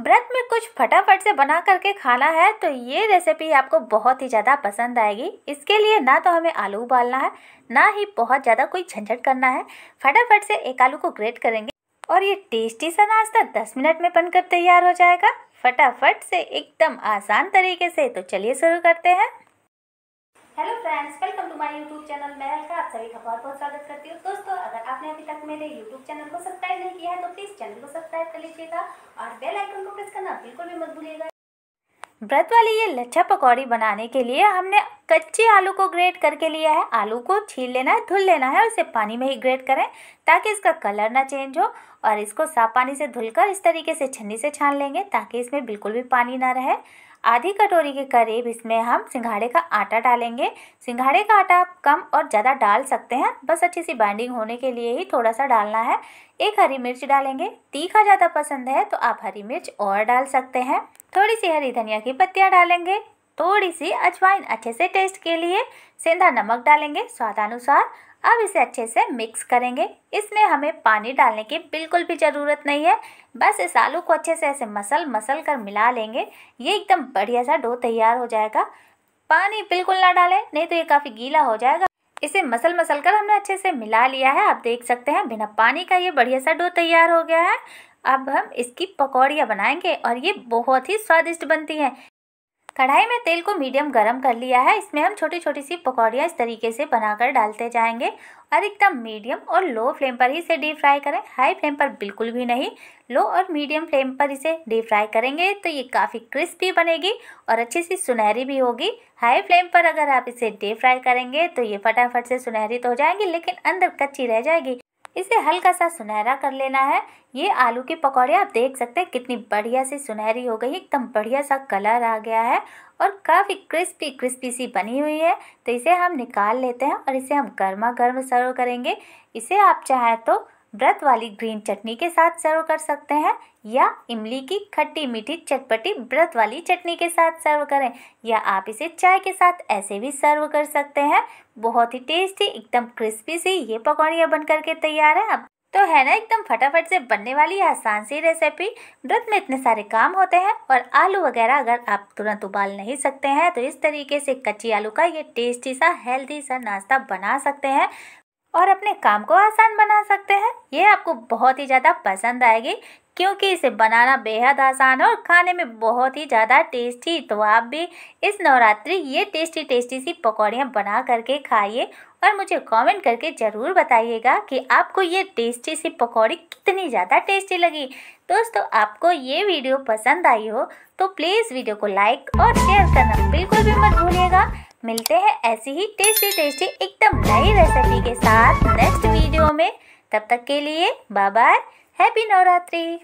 व्रत में कुछ फटाफट से बना करके खाना है तो ये रेसिपी आपको बहुत ही ज़्यादा पसंद आएगी इसके लिए ना तो हमें आलू उबालना है ना ही बहुत ज़्यादा कोई झंझट करना है फटाफट से एक आलू को ग्रेट करेंगे और ये टेस्टी सा नाश्ता दस मिनट में बनकर तैयार हो जाएगा फटाफट से एकदम आसान तरीके से तो चलिए शुरू करते हैं hello friends welcome to my YouTube channel मैं हल्का आप सभी का बहुत बहुत स्वागत करती हूँ दोस्तों अगर आपने अभी तक मेरे यूट्यूब चैनल को सब्सक्राइब नहीं किया है तो प्लीज़ चैनल को सब्सक्राइब कर लीजिएगा और बेल आइकन करना बिल्कुल भी मत भूलिएगा व्रत वाली ये लच्छा पकौड़ी बनाने के लिए हमने कच्चे आलू को ग्रेट करके लिया है आलू को छील लेना है धुल लेना है और इसे पानी में ही ग्रेट करें ताकि इसका कलर ना चेंज हो और इसको साफ पानी से धुलकर इस तरीके से छन्नी से छान लेंगे ताकि इसमें बिल्कुल भी पानी ना रहे आधी कटोरी के करीब इसमें हम सिंघाड़े का आटा डालेंगे सिंघाड़े का आटा आप कम और ज़्यादा डाल सकते हैं बस अच्छी सी बाइंडिंग होने के लिए ही थोड़ा सा डालना है एक हरी मिर्च डालेंगे तीखा ज़्यादा पसंद है तो आप हरी मिर्च और डाल सकते हैं थोड़ी सी हरी धनिया की पत्तियाँ डालेंगे थोड़ी सी अजवाइन अच्छे से टेस्ट के लिए सेंधा नमक डालेंगे स्वादानुसार अब इसे अच्छे से मिक्स करेंगे इसमें हमें पानी डालने की बिल्कुल भी ज़रूरत नहीं है बस इस आलू को अच्छे से ऐसे मसल मसल कर मिला लेंगे ये एकदम बढ़िया सा डो तैयार हो जाएगा पानी बिल्कुल ना डालें नहीं तो ये काफ़ी गीला हो जाएगा इसे मसल मसल कर हमने अच्छे से मिला लिया है आप देख सकते हैं बिना पानी का ये बढ़िया सा डो तैयार हो गया है अब हम इसकी पकौड़ियाँ बनाएंगे और ये बहुत ही स्वादिष्ट बनती हैं कढ़ाई में तेल को मीडियम गरम कर लिया है इसमें हम छोटी छोटी सी पकौड़ियाँ इस तरीके से बनाकर डालते जाएंगे और एकदम मीडियम और लो फ्लेम पर ही इसे डीप फ्राई करें हाई फ्लेम पर बिल्कुल भी नहीं लो और मीडियम फ्लेम पर इसे डीप फ्राई करेंगे तो ये काफ़ी क्रिस्पी बनेगी और अच्छी सी सुनहरी भी होगी हाई फ्लेम पर अगर आप इसे डीप फ्राई करेंगे तो ये फटाफट से सुनहरी तो हो जाएगी लेकिन अंदर कच्ची रह जाएगी इसे हल्का सा सुनहरा कर लेना है ये आलू के पकौड़े आप देख सकते हैं कितनी बढ़िया सी सुनहरी हो गई एकदम बढ़िया सा कलर आ गया है और काफ़ी क्रिस्पी क्रिस्पी सी बनी हुई है तो इसे हम निकाल लेते हैं और इसे हम गर्मा गर्म सर्व करेंगे इसे आप चाहें तो व्रत वाली ग्रीन चटनी के साथ सर्व कर सकते हैं या इमली की खट्टी मीठी चटपटी व्रत वाली चटनी के साथ सर्व करें या आप इसे चाय के साथ ऐसे भी सर्व कर सकते हैं बहुत ही टेस्टी एकदम क्रिस्पी सी ये पकौड़ियाँ बन करके तैयार है अब तो है ना एकदम फटाफट से बनने वाली आसान सी रेसिपी व्रत में इतने सारे काम होते हैं और आलू वगैरह अगर आप तुरंत उबाल नहीं सकते हैं तो इस तरीके से कच्ची आलू का ये टेस्टी सा हेल्दी सा नाश्ता बना सकते हैं और अपने काम को आसान बना सकते हैं ये आपको बहुत ही ज़्यादा पसंद आएगी क्योंकि इसे बनाना बेहद आसान है और खाने में बहुत ही ज़्यादा टेस्टी तो आप भी इस नवरात्रि ये टेस्टी टेस्टी सी पकौड़ियाँ बना करके खाइए और मुझे कमेंट करके ज़रूर बताइएगा कि आपको ये टेस्टी सी पकौड़ी कितनी ज़्यादा टेस्टी लगी दोस्तों आपको ये वीडियो पसंद आई हो तो प्लीज़ वीडियो को लाइक और शेयर करना बिल्कुल भी मत भूलिएगा मिलते हैं ऐसी ही टेस्टी टेस्टी एकदम नई रेसिपी के साथ नेक्स्ट वीडियो में तब तक के लिए बाय बाय Happy Navratri!